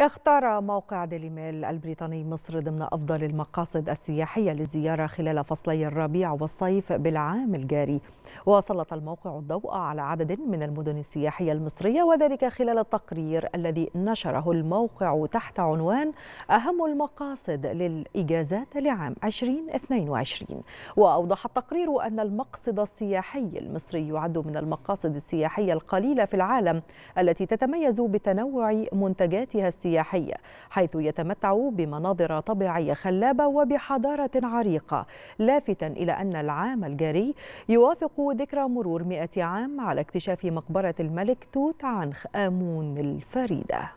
اختار موقع ديلي ميل البريطاني مصر ضمن أفضل المقاصد السياحية للزيارة خلال فصلي الربيع والصيف بالعام الجاري وسلط الموقع الضوء على عدد من المدن السياحية المصرية وذلك خلال التقرير الذي نشره الموقع تحت عنوان أهم المقاصد للإجازات لعام 2022 وأوضح التقرير أن المقصد السياحي المصري يعد من المقاصد السياحية القليلة في العالم التي تتميز بتنوع منتجاتها السياحية السياحي حيث يتمتع بمناظر طبيعية خلابة وبحضارة عريقة لافتا إلى أن العام الجاري يوافق ذكرى مرور مئة عام على اكتشاف مقبرة الملك توت عنخ آمون الفريدة